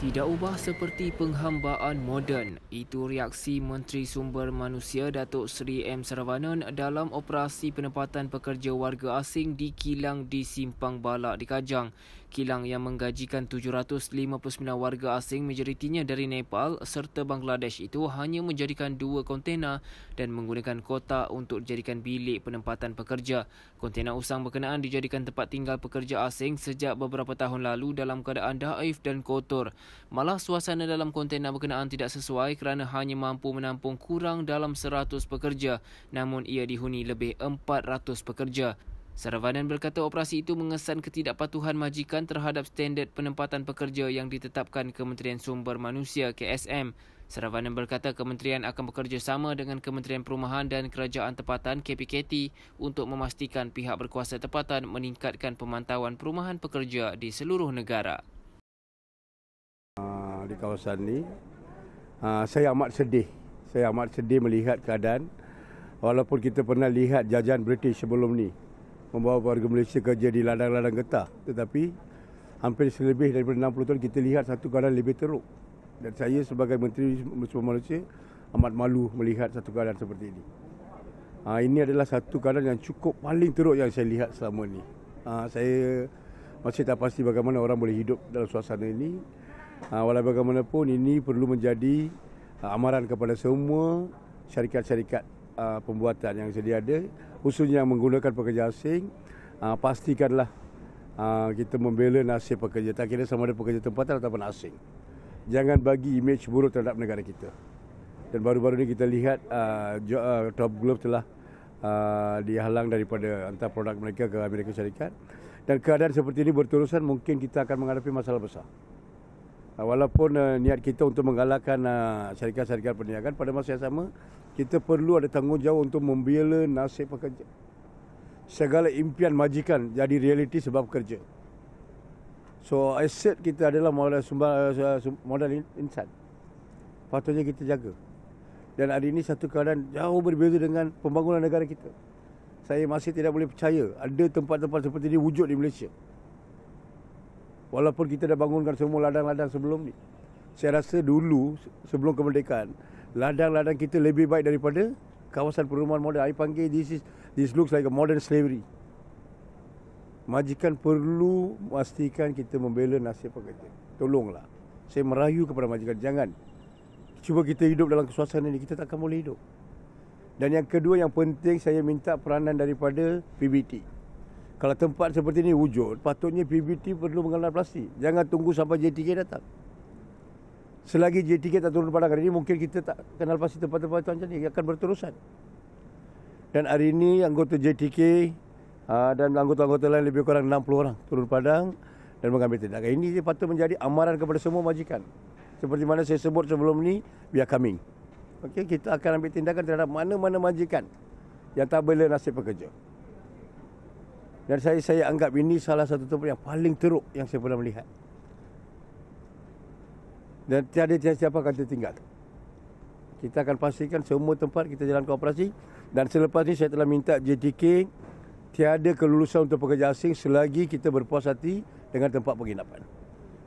Tidak ubah seperti penghambaan moden, itu reaksi Menteri Sumber Manusia Datuk Seri M. Saravanan dalam operasi penempatan pekerja warga asing di kilang di Simpang Balak di Kajang. Kilang yang menggajikan 759 warga asing majoritinya dari Nepal serta Bangladesh itu hanya menjadikan dua kontena dan menggunakan kota untuk dijadikan bilik penempatan pekerja. Kontena usang berkenaan dijadikan tempat tinggal pekerja asing sejak beberapa tahun lalu dalam keadaan daif dan kotor. Malah suasana dalam kontena berkenaan tidak sesuai kerana hanya mampu menampung kurang dalam 100 pekerja namun ia dihuni lebih 400 pekerja. Saravanan berkata operasi itu mengesan ketidakpatuhan majikan terhadap standard penempatan pekerja yang ditetapkan Kementerian Sumber Manusia KSM. Saravanan berkata kementerian akan bekerjasama dengan Kementerian Perumahan dan Kerajaan Tempatan KPKT untuk memastikan pihak berkuasa tempatan meningkatkan pemantauan perumahan pekerja di seluruh negara. Ah, di kawasan ini, ah, saya amat sedih. Saya amat sedih melihat keadaan walaupun kita pernah lihat jajahan British sebelum ni membawa warga Malaysia kerja di ladang-ladang getah. Tetapi hampir selebih daripada 60 tahun kita lihat satu keadaan lebih teruk. Dan saya sebagai Menteri Sumber Malaysia amat malu melihat satu keadaan seperti ini. Ha, ini adalah satu keadaan yang cukup paling teruk yang saya lihat selama ini. Ha, saya masih tak pasti bagaimana orang boleh hidup dalam suasana ini. Ha, walau bagaimanapun ini perlu menjadi ha, amaran kepada semua syarikat-syarikat uh, pembuatan yang sedia ada khususnya yang menggunakan pekerja asing uh, pastikanlah uh, kita membela nasib pekerja tak kira sama ada pekerja tempatan ataupun asing jangan bagi imej buruk terhadap negara kita dan baru-baru ini kita lihat uh, uh Top Globe telah uh, dihalang daripada hantar produk mereka ke Amerika Syarikat dan keadaan seperti ini berterusan mungkin kita akan menghadapi masalah besar uh, Walaupun uh, niat kita untuk menggalakkan uh, syarikat-syarikat perniagaan pada masa yang sama kita perlu ada tanggungjawab untuk membela nasib pekerja. Segala impian majikan jadi realiti sebab kerja. So aset kita adalah modal sumber eh, modal insan. Patutnya kita jaga. Dan hari ini satu keadaan jauh berbeza dengan pembangunan negara kita. Saya masih tidak boleh percaya ada tempat-tempat seperti ini wujud di Malaysia. Walaupun kita dah bangunkan semua ladang-ladang sebelum ni saya rasa dulu sebelum kemerdekaan ladang-ladang kita lebih baik daripada kawasan perumahan moden. Saya panggil this is this looks like a modern slavery. Majikan perlu pastikan kita membela nasib pekerja. Tolonglah. Saya merayu kepada majikan jangan cuba kita hidup dalam kesuasaan ini kita takkan boleh hidup. Dan yang kedua yang penting saya minta peranan daripada PBT. Kalau tempat seperti ini wujud, patutnya PBT perlu mengelar plastik. Jangan tunggu sampai JTK datang. Selagi JTK tak turun pada hari ini, mungkin kita tak kenal pasti tempat-tempat macam ini. akan berterusan. Dan hari ini anggota JTK ah, dan anggota-anggota lain lebih kurang 60 orang turun padang dan mengambil tindakan. Ini patut menjadi amaran kepada semua majikan. Seperti mana saya sebut sebelum ini, biar coming. Okay, kita akan ambil tindakan terhadap mana-mana majikan yang tak bela nasib pekerja. Dan saya saya anggap ini salah satu tempat yang paling teruk yang saya pernah melihat dan tiada siapa-siapa akan tertinggal. Kita akan pastikan semua tempat kita jalan kooperasi. dan selepas ini saya telah minta JDK tiada kelulusan untuk pekerja asing selagi kita berpuas hati dengan tempat penginapan.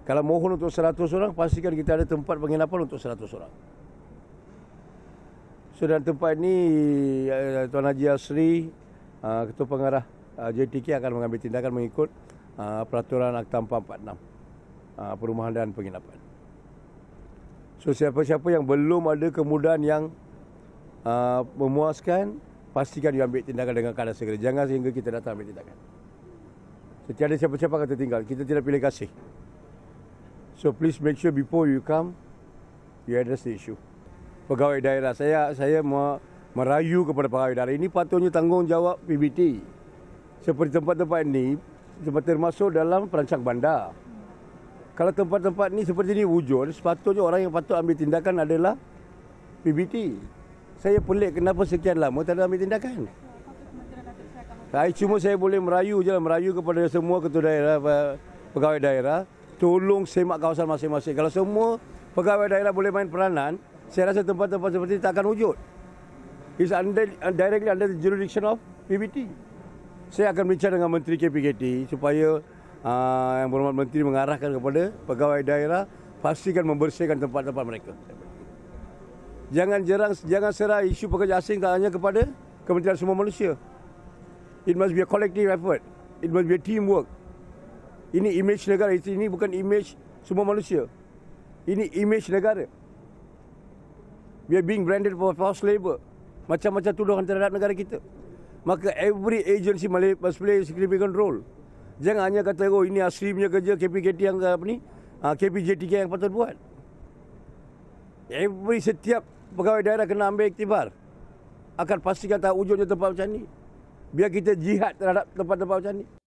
Kalau mohon untuk 100 orang, pastikan kita ada tempat penginapan untuk 100 orang. So, dan tempat ini eh, Tuan Haji Asri, eh, Ketua Pengarah eh, JDK akan mengambil tindakan mengikut Peraturan Akta 446 Perumahan dan Penginapan. So siapa-siapa yang belum ada kemudahan yang uh, memuaskan, pastikan you ambil tindakan dengan keadaan segera. Jangan sehingga kita datang ambil tindakan. Jadi tiada siapa-siapa akan tinggal Kita tidak pilih kasih. So please make sure before you come, you address the issue. Pegawai daerah, saya saya merayu kepada pegawai daerah. Ini patutnya tanggungjawab PBT. Seperti tempat-tempat ini, tempat termasuk dalam perancang bandar kalau tempat-tempat ni seperti ni wujud, sepatutnya orang yang patut ambil tindakan adalah PBT. Saya pelik kenapa sekian lama tak ada ambil tindakan. Saya cuma saya boleh merayu je lah, merayu kepada semua ketua daerah, pegawai daerah, tolong semak kawasan masing-masing. Kalau semua pegawai daerah boleh main peranan, saya rasa tempat-tempat seperti ini tak akan wujud. It's under, directly under the jurisdiction of PBT. Saya akan bincang dengan Menteri KPKT supaya Ah, yang berhormat menteri mengarahkan kepada pegawai daerah pastikan membersihkan tempat-tempat mereka. Jangan jerang, jangan serah isu pekerja asing tak hanya kepada Kementerian Semua Malaysia. It must be a collective effort. It must be a teamwork. Ini image negara. Ini bukan image semua manusia. Ini image negara. We are being branded for false labour. Macam-macam tuduhan terhadap negara kita. Maka every agency must play a significant role. Jangan hanya kata oh ini asli punya kerja KPKT yang apa ni? Ah, KPJT yang patut buat. Every setiap pegawai daerah kena ambil iktibar. Akan pastikan tak wujudnya tempat macam ni. Biar kita jihad terhadap tempat-tempat macam ni.